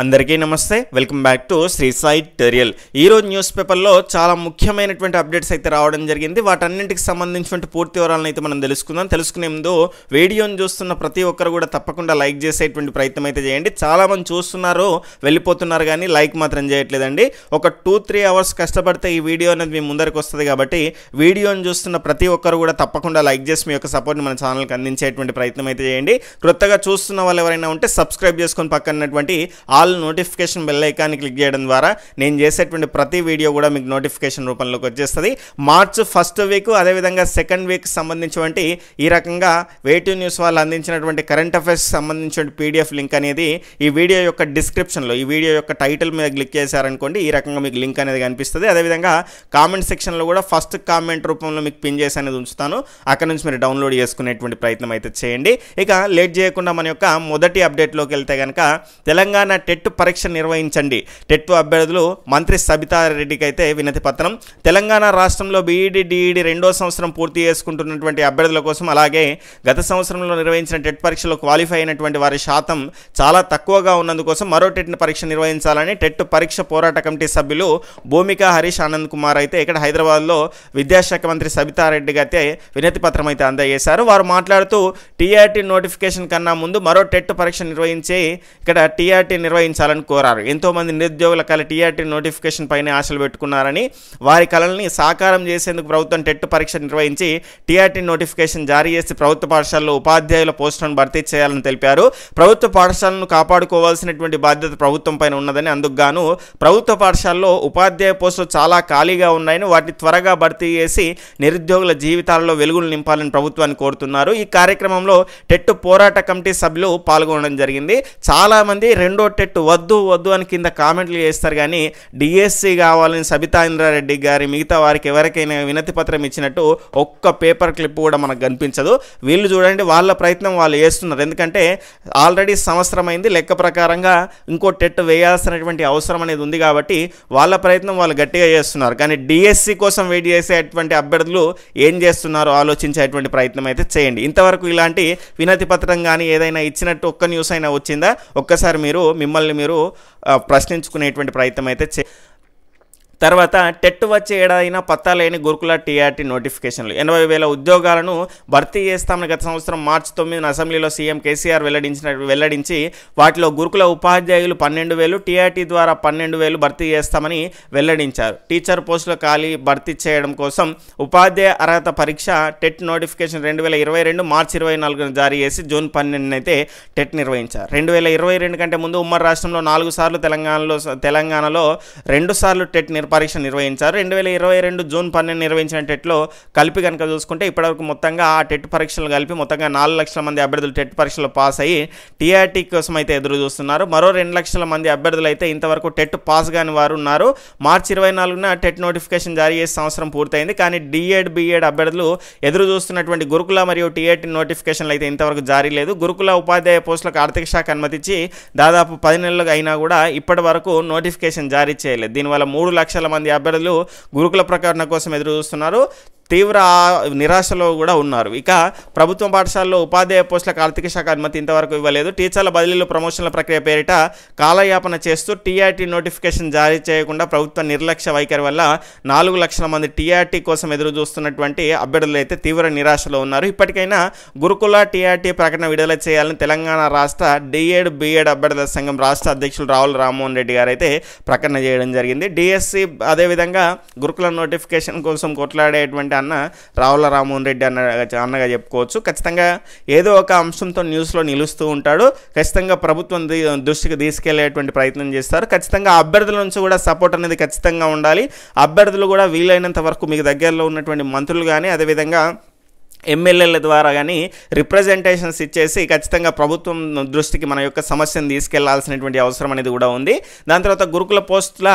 అందరికీ నమస్తే welcome back to Shri Sai టెరియల్ ఈరోజు న్యూస్ పేపర్లో చాలా ముఖ్యమైనటువంటి అప్డేట్స్ అయితే రావడం జరిగింది వాటన్నింటికి సంబంధించినటువంటి పూర్తి వివరాలను అయితే మనం తెలుసుకుందాం తెలుసుకునే ముందు వీడియోని చూస్తున్న ప్రతి ఒక్కరు కూడా తప్పకుండా లైక్ చేసేటువంటి ప్రయత్నం అయితే చేయండి చాలామంది చూస్తున్నారు వెళ్ళిపోతున్నారు కానీ లైక్ మాత్రం చేయట్లేదండి ఒక టూ త్రీ అవర్స్ కష్టపడితే ఈ వీడియో అనేది మీ ముందరికి వస్తుంది కాబట్టి వీడియోని చూస్తున్న ప్రతి ఒక్కరు కూడా తప్పకుండా లైక్ చేసి మీ యొక్క సపోర్ట్ని మన ఛానల్కి అందించేటువంటి ప్రయత్నం అయితే చేయండి క్రొత్తగా చూస్తున్న వాళ్ళు ఎవరైనా ఉంటే సబ్స్క్రైబ్ చేసుకొని పక్కనటువంటి ఆల్ నోటిఫికేషన్ బెల్ ఐకాన్ని క్లిక్ చేయడం ద్వారా నేను చేసేటువంటి ప్రతి వీడియో కూడా మీకు నోటిఫికేషన్ రూపంలోకి వచ్చేస్తుంది మార్చ్ ఫస్ట్ వీక్ అదేవిధంగా సెకండ్ వీక్ సంబంధించినటువంటి ఈ రకంగా వేటు న్యూస్ వాళ్ళు అందించినటువంటి కరెంట్ అఫైర్స్ సంబంధించిన పీడిఎఫ్ లింక్ అనేది ఈ వీడియో యొక్క డిస్క్రిప్షన్లో ఈ వీడియో యొక్క టైటిల్ మీద క్లిక్ చేశారనుకోండి ఈ రకంగా మీకు లింక్ అనేది కనిపిస్తుంది అదేవిధంగా కామెంట్ సెక్షన్లో కూడా ఫస్ట్ కామెంట్ రూపంలో మీకు పిన్ చేసి అనేది ఉంచుతాను అక్కడ నుంచి మీరు డౌన్లోడ్ చేసుకునేటువంటి ప్రయత్నం అయితే చేయండి ఇక లేట్ చేయకుండా మన యొక్క మొదటి అప్డేట్లోకి వెళ్తే కనుక తెలంగాణ టెట్ పరీక్ష నిర్వహించండి టెట్ అభ్యర్థులు మంత్రి సబితారెడ్డికి అయితే వినతి పత్రం తెలంగాణ రాష్ట్రంలో బీఈడి డిఈడి రెండో సంవత్సరం పూర్తి చేసుకుంటున్నటువంటి అభ్యర్థుల కోసం అలాగే గత సంవత్సరంలో నిర్వహించిన టెట్ పరీక్షలో క్వాలిఫై అయినటువంటి వారి శాతం చాలా తక్కువగా ఉన్నందుకోసం మరో టెట్ పరీక్ష నిర్వహించాలని టెట్ పరీక్ష పోరాట కమిటీ సభ్యులు భూమిక హరీష్ ఆనంద్ కుమార్ అయితే ఇక్కడ హైదరాబాద్లో విద్యాశాఖ మంత్రి సబితారెడ్డికి అయితే వినతి పత్రం అయితే అందజేశారు వారు మాట్లాడుతూ టీఆర్టీ నోటిఫికేషన్ కన్నా ముందు మరో టెట్ పరీక్ష నిర్వహించి ఇక్కడ టీఆర్టీ నిర్వహించారు నిర్వహించాలని కోరారు ఎంతోమంది నిరుద్యోగుల కళ టీఆర్టీ నోటిఫికేషన్ పైన ఆశలు పెట్టుకున్నారని వారి కళల్ని సాకారం చేసేందుకు ప్రభుత్వం టెట్ పరీక్ష నిర్వహించి టీఆర్టీ నోటిఫికేషన్ జారీ చేసి ప్రభుత్వ పాఠశాలలో ఉపాధ్యాయుల పోస్టులను భర్తీ చేయాలని తెలిపారు ప్రభుత్వ పాఠశాలను కాపాడుకోవాల్సినటువంటి బాధ్యత ప్రభుత్వం పైన ఉన్నదని అందుకుగాను ప్రభుత్వ పాఠశాలలో ఉపాధ్యాయ పోస్టులు చాలా ఖాళీగా ఉన్నాయని వాటిని త్వరగా భర్తీ చేసి నిరుద్యోగుల జీవితాలలో వెలుగులు నింపాలని ప్రభుత్వాన్ని కోరుతున్నారు ఈ కార్యక్రమంలో టెట్ పోరాట కమిటీ సభ్యులు పాల్గొనడం జరిగింది చాలామంది రెండో టెట్ సబ్జెక్ట్ వద్దు వద్దు అని కింద కామెంట్లు చేస్తారు కానీ డిఎస్సి కావాలని సబితా ఇంద్రారెడ్డి గారి మిగతా వారికి ఎవరికైనా వినతి పత్రం ఇచ్చినట్టు ఒక్క పేపర్ క్లిప్ కూడా మనకు కనిపించదు వీళ్ళు చూడండి వాళ్ళ ప్రయత్నం వాళ్ళు చేస్తున్నారు ఎందుకంటే ఆల్రెడీ సంవత్సరం అయింది లెక్క ప్రకారంగా ఇంకో టెట్ వేయాల్సినటువంటి అవసరం అనేది ఉంది కాబట్టి వాళ్ళ ప్రయత్నం వాళ్ళు గట్టిగా చేస్తున్నారు కానీ డిఎస్సి కోసం వెయిట్ చేసేటువంటి అభ్యర్థులు ఏం చేస్తున్నారో ఆలోచించేటువంటి ప్రయత్నం అయితే చేయండి ఇంతవరకు ఇలాంటి వినతి పత్రం కానీ ఏదైనా ఇచ్చినట్టు ఒక్క న్యూస్ అయినా వచ్చిందా ఒక్కసారి మీరు మిమ్మల్ని మిమ్మల్ని మీరు ప్రశ్నించుకునేటువంటి ప్రయత్నం అయితే చే తర్వాత టెట్ వచ్చే ఏడాదైనా పత్తా లేని గురుకుల టీఆర్టీ నోటిఫికేషన్లు ఎనభై వేల ఉద్యోగాలను భర్తీ చేస్తామని గత సంవత్సరం మార్చి తొమ్మిదిన అసెంబ్లీలో సీఎం కేసీఆర్ వెల్లడించిన వెల్లడించి వాటిలో గురుకుల ఉపాధ్యాయులు పన్నెండు వేలు టీఆర్టీ ద్వారా పన్నెండు వేలు భర్తీ చేస్తామని వెల్లడించారు టీచర్ పోస్టుల ఖాళీ భర్తీ చేయడం కోసం ఉపాధ్యాయ అర్హత పరీక్ష టెట్ నోటిఫికేషన్ రెండు వేల ఇరవై రెండు మార్చి ఇరవై నాలుగున జారీ చేసి జూన్ పన్నెండున అయితే టెట్ నిర్వహించారు రెండు వేల ఇరవై రెండు కంటే ముందు ఉమ్మడి రాష్ట్రంలో నాలుగు సార్లు తెలంగాణలో తెలంగాణలో రెండు సార్లు టెట్ నిర్ పరీక్ష నిర్వహించారు రెండు వేల ఇరవై రెండు జూన్ పన్నెండు నిర్వహించిన టెట్లో కలిపి కనుక చూసుకుంటే ఇప్పటివరకు మొత్తంగా ఆ టెట్ పరీక్షలు కలిపి మొత్తంగా నాలుగు లక్షల మంది అభ్యర్థులు టెట్ పరీక్షలు పాస్ అయ్యి టీఆర్టీ కోసం అయితే ఎదురు చూస్తున్నారు మరో రెండు లక్షల మంది అభ్యర్థులు అయితే ఇంతవరకు టెట్ పాస్ కాని వారు ఉన్నారు మార్చి ఇరవై నాలుగున టెట్ నోటిఫికేషన్ జారీ చేసే సంవత్సరం పూర్తయింది కానీ డిఎడ్ బిఎడ్ అభ్యర్థులు ఎదురు చూస్తున్నటువంటి గురుకుల మరియు టీఏటీ నోటిఫికేషన్లు అయితే ఇంతవరకు జారీ లేదు గురుకుల ఉపాధ్యాయ పోస్టులకు ఆర్థిక శాఖ అనుమతించి దాదాపు పది నెలలు అయినా కూడా ఇప్పటి వరకు నోటిఫికేషన్ జారీ చేయలేదు దీనివల్ల మూడు లక్షల లక్షల మంది అభ్యర్థులు గురుకుల ప్రకటన కోసం ఎదురు చూస్తున్నారు తీవ్ర నిరాశలో కూడా ఉన్నారు ఇక ప్రభుత్వ పాఠశాలలో ఉపాధ్యాయ పోస్టులకు ఆర్థిక శాఖ అనుమతి ఇంతవరకు ఇవ్వలేదు టీచర్ల బదిలీలు ప్రమోషన్ల ప్రక్రియ పేరిట కాలయాపన చేస్తూ టీఆర్టీ నోటిఫికేషన్ జారీ చేయకుండా ప్రభుత్వ నిర్లక్ష్య వైఖరి వల్ల నాలుగు లక్షల మంది టీఆర్టీ కోసం ఎదురు చూస్తున్నటువంటి అభ్యర్థులు అయితే తీవ్ర నిరాశలో ఉన్నారు ఇప్పటికైనా గురుకుల టీఆర్టీ ప్రకటన విడుదల చేయాలని తెలంగాణ రాష్ట్ర డిఏడ్ బిఎడ్ అభ్యర్థుల సంఘం రాష్ట్ర అధ్యక్షులు రావుల రామ్మోహన్ రెడ్డి గారు అయితే ప్రకటన చేయడం జరిగింది డిఎస్సి అదేవిధంగా గురుకుల నోటిఫికేషన్ కోసం కొట్లాడేటువంటి అన్న రావుల రామ్మోహన్ రెడ్డి అన్న అన్నగా చెప్పుకోవచ్చు ఖచ్చితంగా ఏదో ఒక అంశంతో న్యూస్లో నిలుస్తూ ఉంటాడు ఖచ్చితంగా ప్రభుత్వం దృష్టికి తీసుకెళ్లేటువంటి ప్రయత్నం చేస్తారు ఖచ్చితంగా అభ్యర్థుల నుంచి కూడా సపోర్ట్ అనేది ఖచ్చితంగా ఉండాలి అభ్యర్థులు కూడా వీలైనంత వరకు మీకు దగ్గరలో ఉన్నటువంటి మంత్రులు కానీ అదేవిధంగా ఎమ్మెల్యేల ద్వారా కానీ రిప్రజెంటేషన్స్ ఇచ్చేసి ఖచ్చితంగా ప్రభుత్వం దృష్టికి మన యొక్క సమస్యను తీసుకెళ్లాల్సినటువంటి అవసరం అనేది కూడా ఉంది దాని తర్వాత గురుకుల పోస్టుల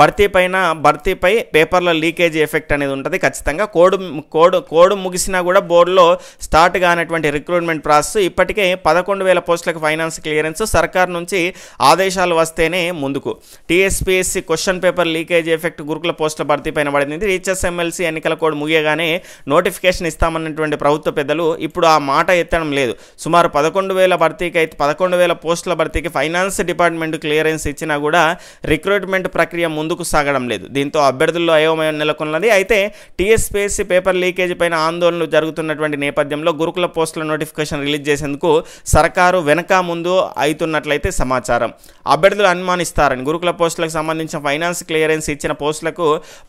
భర్తీ పైన భర్తీపై పేపర్ల లీకేజ్ ఎఫెక్ట్ అనేది ఉంటుంది ఖచ్చితంగా కోడ్ కోడ్ కోడ్ ముగిసినా కూడా బోర్డులో స్టార్ట్ కానటువంటి రిక్రూట్మెంట్ ప్రాసెస్ ఇప్పటికే పదకొండు వేల పోస్టులకు ఫైనాన్స్ క్లియరెన్స్ సర్కార్ నుంచి ఆదేశాలు వస్తేనే ముందుకు TSPSC question paper leakage effect గురుకుల పోస్టుల భర్తీ పైన పడింది టీచర్స్ ఎమ్మెల్సీ ఎన్నికల కోడ్ ముగియగానే నోటిఫికేషన్ ఇస్తామన్నటువంటి ఉన్నటువంటి ప్రభుత్వ పెద్దలు ఇప్పుడు ఆ మాట ఎత్తడం లేదు సుమారు పదకొండు వేల భర్తీకి అయితే పదకొండు వేల పోస్టుల భర్తీకి ఫైనాన్స్ డిపార్ట్మెంట్ క్లియరెన్స్ ఇచ్చినా కూడా రిక్రూట్మెంట్ ప్రక్రియ ముందుకు సాగడం లేదు దీంతో అభ్యర్థుల్లో అయోమయం నెలకొన్నది అయితే టీఎస్పీఎస్సీ పేపర్ లీకేజ్ పైన ఆందోళనలు జరుగుతున్నటువంటి నేపథ్యంలో గురుకుల పోస్టుల నోటిఫికేషన్ రిలీజ్ చేసేందుకు సర్కారు వెనక ముందు అవుతున్నట్లయితే సమాచారం అభ్యర్థులు అనుమానిస్తారని గురుకుల పోస్టులకు సంబంధించిన ఫైనాన్స్ క్లియరెన్స్ ఇచ్చిన పోస్టులకు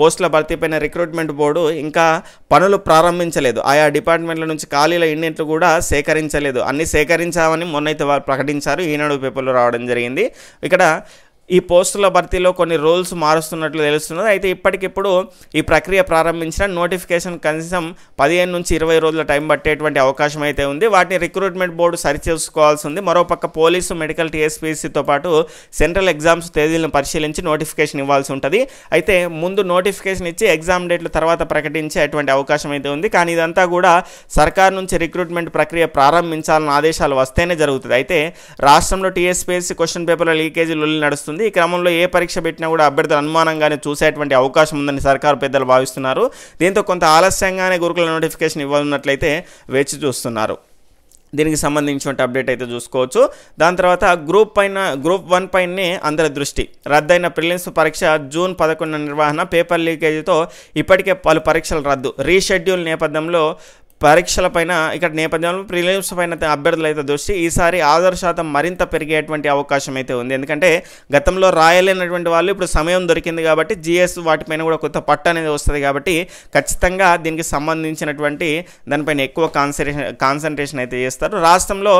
పోస్టుల భర్తీపైన రిక్రూట్మెంట్ బోర్డు ఇంకా పనులు ప్రారంభించలేదు ఆయా డిపార్ట్మెంట్ల నుంచి ఖాళీల ఇండియన్లు కూడా సేకరించలేదు అన్ని సేకరించామని మొన్నైతే వారు ప్రకటించారు ఈనాడు పేపర్లో రావడం జరిగింది ఇక్కడ ఈ పోస్టుల భర్తీలో కొన్ని రూల్స్ మారుస్తున్నట్లు తెలుస్తున్నది అయితే ఇప్పటికిప్పుడు ఈ ప్రక్రియ ప్రారంభించిన నోటిఫికేషన్ కనీసం పదిహేను నుంచి ఇరవై రోజుల టైం పట్టేటువంటి అవకాశం అయితే ఉంది వాటిని రిక్రూట్మెంట్ బోర్డు సరిచేసుకోవాల్సి ఉంది మరోపక్క పోలీసు మెడికల్ టీఎస్పీసీతో పాటు సెంట్రల్ ఎగ్జామ్స్ తేదీలను పరిశీలించి నోటిఫికేషన్ ఇవ్వాల్సి ఉంటుంది అయితే ముందు నోటిఫికేషన్ ఇచ్చి ఎగ్జామ్ డేట్లు తర్వాత ప్రకటించే అటువంటి అవకాశం అయితే ఉంది కానీ ఇదంతా కూడా సర్కార్ నుంచి రిక్రూట్మెంట్ ప్రక్రియ ప్రారంభించాలన్న ఆదేశాలు వస్తేనే జరుగుతుంది అయితే రాష్ట్రంలో టీఎస్పీఎస్సీ క్వశ్చన్ పేపర్ల లీకేజీ లొల్లి నడుస్తుంది ఉంది ఈ క్రమంలో ఏ పరీక్ష పెట్టినా కూడా అభ్యర్థులు అనుమానంగానే చూసేటువంటి అవకాశం ఉందని సర్కారు పెద్దలు భావిస్తున్నారు దీంతో కొంత ఆలస్యంగానే గురుకుల నోటిఫికేషన్ ఇవ్వనున్నట్లయితే వేచి చూస్తున్నారు దీనికి సంబంధించిన అప్డేట్ అయితే చూసుకోవచ్చు దాని తర్వాత గ్రూప్ పైన గ్రూప్ వన్ పైనే అందరి దృష్టి రద్దయిన ప్రిలిమ్స్ పరీక్ష జూన్ పదకొండు నిర్వహణ పేపర్ లీకేజీతో ఇప్పటికే పలు పరీక్షలు రద్దు రీషెడ్యూల్ నేపథ్యంలో పరీక్షలపైన ఇక్కడ నేపథ్యంలో ప్రిలిమ్స్ పైన అభ్యర్థులు అయితే దృష్టి ఈసారి ఆధార్ శాతం మరింత పెరిగేటువంటి అవకాశం అయితే ఉంది ఎందుకంటే గతంలో రాయలేనటువంటి వాళ్ళు ఇప్పుడు సమయం దొరికింది కాబట్టి జిఎస్ వాటిపైన కూడా కొత్త పట్టు అనేది వస్తుంది కాబట్టి ఖచ్చితంగా దీనికి సంబంధించినటువంటి దానిపైన ఎక్కువ కాన్సన్ట్రేషన్ కాన్సన్ట్రేషన్ అయితే చేస్తారు రాష్ట్రంలో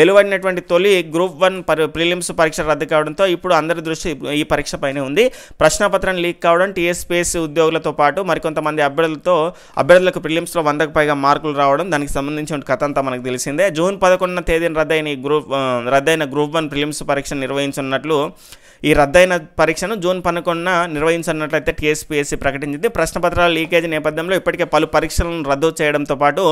వెలువడినటువంటి తొలి గ్రూప్ వన్ ప్రిలిమ్స్ పరీక్ష రద్దు కావడంతో ఇప్పుడు అందరి దృష్టి ఈ పరీక్ష పైన ఉంది ప్రశ్నపత్రం లీక్ కావడం టీఎస్పీఎస్సీ ఉద్యోగులతో పాటు మరికొంతమంది అభ్యర్థులతో అభ్యర్థులకు ప్రిలిమ్స్లో వందకు పైగా మార్కులు మార్పులు రావడం దానికి సంబంధించిన కథ అంతా మనకు తెలిసిందే జూన్ పదకొండున తేదీన రద్దయిన ఈ గ్రూప్ రద్దయిన గ్రూప్ వన్ ప్రిలిమ్స్ పరీక్ష నిర్వహించున్నట్లు ఈ రద్దయిన పరీక్షను జూన్ పదకొండున అయితే టీఎస్పీఎస్సీ ప్రకటించింది ప్రశ్నపత్రాల లీకేజ్ నేపథ్యంలో ఇప్పటికే పలు పరీక్షలను రద్దు చేయడంతో పాటు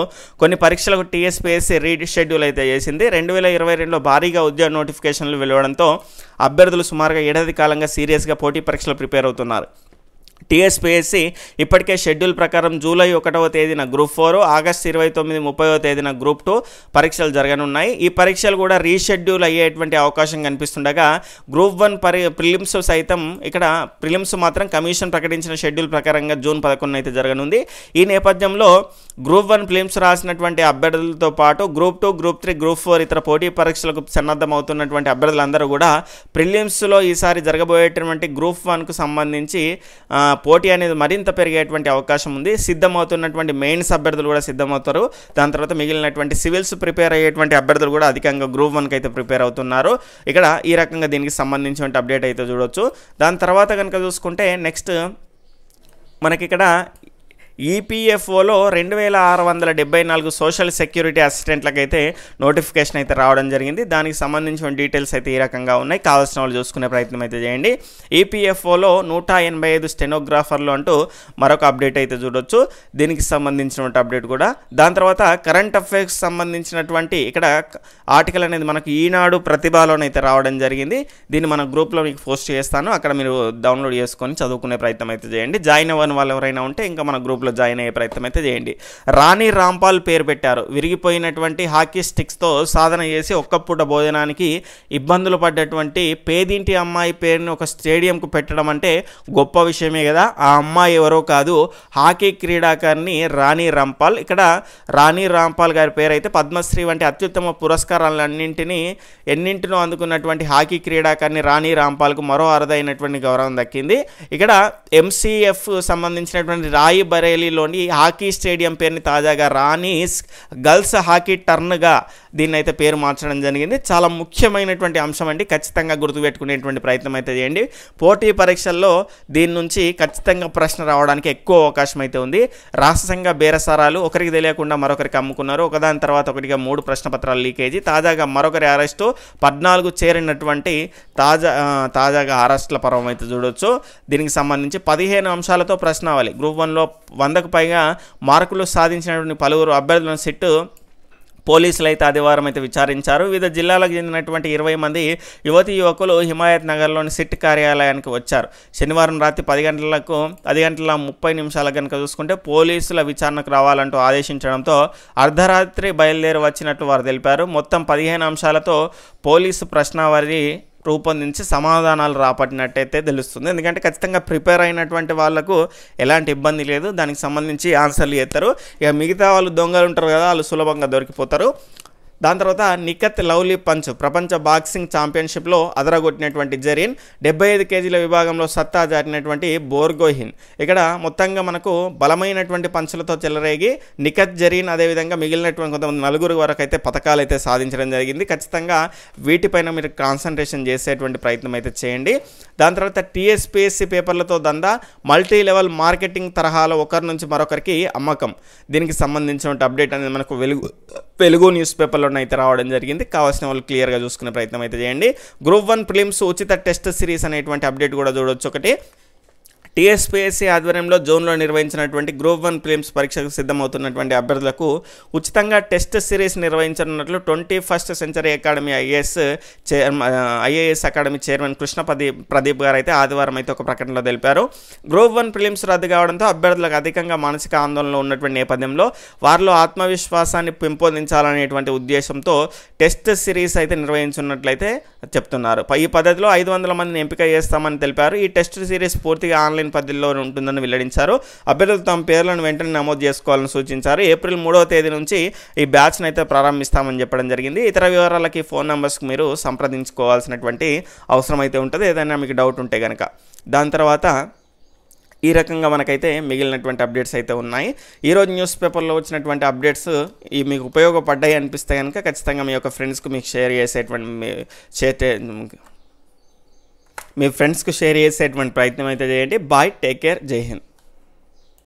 కొన్ని పరీక్షలకు టీఎస్పీఎస్సీ రీషెడ్యూల్ అయితే చేసింది రెండు వేల ఇరవై రెండులో భారీగా ఉద్యోగ నోటిఫికేషన్లు వెలువడంతో అభ్యర్థులు సుమారుగా ఏడాది కాలంగా సీరియస్గా పోటీ పరీక్షలు ప్రిపేర్ అవుతున్నారు టీఎస్పీఎస్సీ ఇప్పటికే షెడ్యూల్ ప్రకారం జూలై ఒకటవ తేదీన గ్రూప్ ఫోర్ ఆగస్ట్ ఇరవై తొమ్మిది ముప్పైవ తేదీన గ్రూప్ టూ పరీక్షలు జరగనున్నాయి ఈ పరీక్షలు కూడా రీషెడ్యూల్ అయ్యేటువంటి అవకాశం కనిపిస్తుండగా గ్రూప్ వన్ పరి ప్రిలిమ్స్ సైతం ఇక్కడ ప్రిలిమ్స్ మాత్రం కమిషన్ ప్రకటించిన షెడ్యూల్ ప్రకారంగా జూన్ పదకొండున అయితే జరగనుంది ఈ నేపథ్యంలో గ్రూప్ వన్ ప్రిలిమ్స్ రాసినటువంటి అభ్యర్థులతో పాటు group two group three group four ఇతర పోటీ పరీక్షలకు సన్నద్ధమవుతున్నటువంటి అభ్యర్థులందరూ కూడా ప్రిలిమ్స్లో ఈసారి జరగబోయేటటువంటి గ్రూప్ వన్కు సంబంధించి పోటీ అనేది మరింత పెరిగేటువంటి అవకాశం ఉంది సిద్ధమవుతున్నటువంటి మెయిన్స్ అభ్యర్థులు కూడా సిద్ధమవుతారు దాని తర్వాత మిగిలినటువంటి సివిల్స్ ప్రిపేర్ అయ్యేటువంటి అభ్యర్థులు కూడా అధికంగా గ్రూప్ వన్కి అయితే ప్రిపేర్ అవుతున్నారు ఇక్కడ ఈ రకంగా దీనికి సంబంధించిన అప్డేట్ అయితే చూడొచ్చు దాని తర్వాత కనుక చూసుకుంటే నెక్స్ట్ మనకి ఇక్కడ ఈపీఎఫ్ఓలో రెండు వేల ఆరు వందల డెబ్బై నాలుగు సోషల్ సెక్యూరిటీ అసిస్టెంట్లకు అయితే నోటిఫికేషన్ అయితే రావడం జరిగింది దానికి సంబంధించిన డీటెయిల్స్ అయితే ఈ రకంగా ఉన్నాయి కావాల్సిన వాళ్ళు చూసుకునే ప్రయత్నం అయితే చేయండి ఈపీఎఫ్ఓలో నూట ఎనభై ఐదు స్టెనోగ్రాఫర్లు అంటూ మరొక అప్డేట్ అయితే చూడొచ్చు దీనికి సంబంధించినటువంటి అప్డేట్ కూడా దాని తర్వాత కరెంట్ అఫైర్స్ సంబంధించినటువంటి ఇక్కడ ఆర్టికల్ అనేది మనకు ఈనాడు ప్రతిభలోనైతే రావడం జరిగింది దీన్ని మన గ్రూప్లో మీకు పోస్ట్ చేస్తాను అక్కడ మీరు డౌన్లోడ్ చేసుకొని చదువుకునే ప్రయత్నం అయితే చేయండి జాయిన్ అవ్వని వాళ్ళు ఎవరైనా ఉంటే ఇంకా మన గ్రూప్ గ్రూప్లో జాయిన్ అయ్యే ప్రయత్నం అయితే చేయండి రాణి రాంపాల్ పేరు పెట్టారు విరిగిపోయినటువంటి హాకీ స్టిక్స్తో సాధన చేసి ఒక్క పూట భోజనానికి ఇబ్బందులు పడ్డటువంటి పేదింటి అమ్మాయి పేరుని ఒక స్టేడియంకు పెట్టడం అంటే గొప్ప విషయమే కదా ఆ అమ్మాయి ఎవరో కాదు హాకీ క్రీడాకారిని రాణి రాంపాల్ ఇక్కడ రాణి రాంపాల్ గారి పేరైతే పద్మశ్రీ వంటి అత్యుత్తమ పురస్కారాలన్నింటినీ ఎన్నింటినో అందుకున్నటువంటి హాకీ క్రీడాకారిని రాణి రాంపాల్కు మరో అరుదైనటువంటి గౌరవం దక్కింది ఇక్కడ ఎంసీఎఫ్ సంబంధించినటువంటి రాయి బరే ఢిల్లీలోని హాకీ స్టేడియం పేరుని తాజాగా రానీస్ గర్ల్స్ హాకీ టర్న్గా దీన్ని అయితే పేరు మార్చడం జరిగింది చాలా ముఖ్యమైనటువంటి అంశం అండి ఖచ్చితంగా గుర్తుపెట్టుకునేటువంటి ప్రయత్నం అయితే చేయండి పోటీ పరీక్షల్లో దీని నుంచి ఖచ్చితంగా ప్రశ్న రావడానికి ఎక్కువ అవకాశం అయితే ఉంది రాష్ట్రంగా బేరసారాలు ఒకరికి తెలియకుండా మరొకరికి అమ్ముకున్నారు ఒకదాని తర్వాత ఒకటిగా మూడు ప్రశ్న పత్రాలు లీకేజీ తాజాగా మరొకరి అరెస్టు పద్నాలుగు చేరినటువంటి తాజా తాజాగా అరెస్టుల పర్వం అయితే చూడొచ్చు దీనికి సంబంధించి పదిహేను అంశాలతో ప్రశ్నావళి గ్రూప్ వన్లో వందకు పైగా మార్కులు సాధించినటువంటి పలువురు అభ్యర్థులను సిట్టు పోలీసులు అయితే ఆదివారం అయితే విచారించారు వివిధ జిల్లాలకు చెందినటువంటి ఇరవై మంది యువతి యువకులు హిమాయత్ నగర్లోని సిట్ కార్యాలయానికి వచ్చారు శనివారం రాత్రి పది గంటలకు పది గంటల ముప్పై నిమిషాల కనుక చూసుకుంటే పోలీసుల విచారణకు రావాలంటూ ఆదేశించడంతో అర్ధరాత్రి బయలుదేరి వచ్చినట్లు వారు తెలిపారు మొత్తం పదిహేను అంశాలతో పోలీసు ప్రశ్నావళి రూపొందించి సమాధానాలు రాపట్టినట్టయితే తెలుస్తుంది ఎందుకంటే ఖచ్చితంగా ప్రిపేర్ అయినటువంటి వాళ్ళకు ఎలాంటి ఇబ్బంది లేదు దానికి సంబంధించి ఆన్సర్లు చేస్తారు ఇక మిగతా వాళ్ళు దొంగలు ఉంటారు కదా వాళ్ళు సులభంగా దొరికిపోతారు దాని తర్వాత నిఖత్ లవ్లీ పంచ్ ప్రపంచ బాక్సింగ్ ఛాంపియన్షిప్లో అదరగొట్టినటువంటి జరీన్ డెబ్బై ఐదు కేజీల విభాగంలో సత్తా జాటినటువంటి బోర్గోహిన్ ఇక్కడ మొత్తంగా మనకు బలమైనటువంటి పంచులతో చెలరేగి నిఖత్ జరీన్ అదేవిధంగా మిగిలినటువంటి కొంతమంది నలుగురు వరకు అయితే పథకాలు అయితే సాధించడం జరిగింది ఖచ్చితంగా వీటిపైన మీరు కాన్సన్ట్రేషన్ చేసేటువంటి ప్రయత్నం అయితే చేయండి దాని తర్వాత టీఎస్పిఎస్సి పేపర్లతో దందా మల్టీ లెవెల్ మార్కెటింగ్ తరహాలో ఒకరి నుంచి మరొకరికి అమ్మకం దీనికి సంబంధించిన అప్డేట్ అనేది మనకు వెలుగు వెలుగు న్యూస్ పేపర్లో ఫార్మాట్లోనే అయితే రావడం జరిగింది కావాల్సిన వాళ్ళు క్లియర్గా చూసుకునే ప్రయత్నం అయితే చేయండి గ్రూప్ వన్ ఫిలిమ్స్ ఉచిత టెస్ట్ సిరీస్ అనేటువంటి అప్డేట్ కూడా చూడొచ్చు ఒకటి టీఎస్పీఎస్సీ ఆధ్వర్యంలో జోన్లో నిర్వహించినటువంటి గ్రూప్ వన్ ప్రిలిమ్స్ పరీక్షకు సిద్ధమవుతున్నటువంటి అభ్యర్థులకు ఉచితంగా టెస్ట్ సిరీస్ నిర్వహించనున్నట్లు twenty first century academy IAS IAS academy chairman Krishna Pradeep Pradeep garu అయితే ఆదివారం అయితే ఒక ప్రకటనలో తెలిపారు గ్రూప్ వన్ ప్రిలిమ్స్ రద్దు కావడంతో అభ్యర్థులకు అధికంగా మానసిక ఆందోళనలో ఉన్నటువంటి నేపథ్యంలో వారిలో ఆత్మవిశ్వాసాన్ని పెంపొందించాలనేటువంటి ఉద్దేశంతో టెస్ట్ సిరీస్ అయితే నిర్వహించున్నట్లయితే చెప్తున్నారు ఈ పద్ధతిలో ఐదు వందల మందిని ఎంపిక చేస్తామని తెలిపారు ఈ టెస్ట్ సిరీస్ పూర్తిగా ఆన్లైన్ పదిహేను పద్ధతిలో ఉంటుందని వెల్లడించారు అభ్యర్థులు తమ పేర్లను వెంటనే నమోదు చేసుకోవాలని సూచించారు ఏప్రిల్ మూడవ తేదీ నుంచి ఈ బ్యాచ్ను అయితే ప్రారంభిస్తామని చెప్పడం జరిగింది ఇతర వివరాలకి ఫోన్ నెంబర్స్కి మీరు సంప్రదించుకోవాల్సినటువంటి అవసరం అయితే ఉంటుంది ఏదైనా మీకు డౌట్ ఉంటే కనుక దాని తర్వాత ఈ రకంగా మనకైతే మిగిలినటువంటి అప్డేట్స్ అయితే ఉన్నాయి ఈరోజు న్యూస్ పేపర్లో వచ్చినటువంటి అప్డేట్స్ ఈ మీకు ఉపయోగపడ్డాయి అనిపిస్తే కనుక ఖచ్చితంగా మీ యొక్క ఫ్రెండ్స్కి మీకు షేర్ చేసేటువంటి షేర్ మీ ఫ్రెండ్స్కు షేర్ చేసేటువంటి ప్రయత్నం అయితే చేయండి బాయ్ టేక్ కేర్ జై హింద్